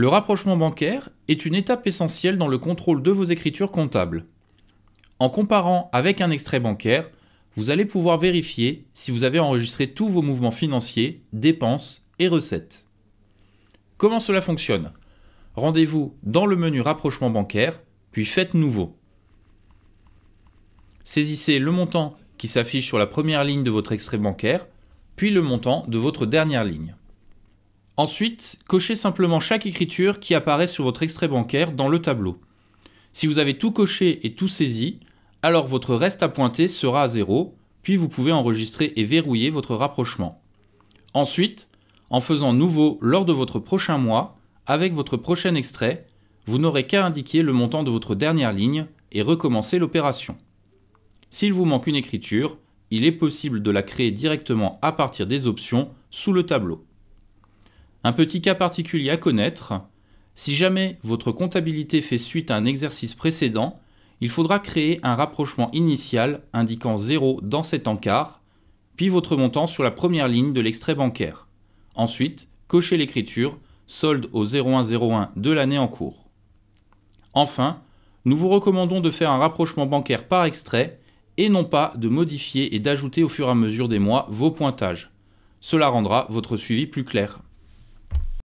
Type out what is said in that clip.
Le rapprochement bancaire est une étape essentielle dans le contrôle de vos écritures comptables. En comparant avec un extrait bancaire, vous allez pouvoir vérifier si vous avez enregistré tous vos mouvements financiers, dépenses et recettes. Comment cela fonctionne Rendez-vous dans le menu Rapprochement bancaire, puis faites Nouveau. Saisissez le montant qui s'affiche sur la première ligne de votre extrait bancaire, puis le montant de votre dernière ligne. Ensuite, cochez simplement chaque écriture qui apparaît sur votre extrait bancaire dans le tableau. Si vous avez tout coché et tout saisi, alors votre reste à pointer sera à zéro, puis vous pouvez enregistrer et verrouiller votre rapprochement. Ensuite, en faisant nouveau lors de votre prochain mois, avec votre prochain extrait, vous n'aurez qu'à indiquer le montant de votre dernière ligne et recommencer l'opération. S'il vous manque une écriture, il est possible de la créer directement à partir des options sous le tableau. Un petit cas particulier à connaître. Si jamais votre comptabilité fait suite à un exercice précédent, il faudra créer un rapprochement initial indiquant 0 dans cet encart, puis votre montant sur la première ligne de l'extrait bancaire. Ensuite, cochez l'écriture solde au 0101 de l'année en cours. Enfin, nous vous recommandons de faire un rapprochement bancaire par extrait et non pas de modifier et d'ajouter au fur et à mesure des mois vos pointages. Cela rendra votre suivi plus clair.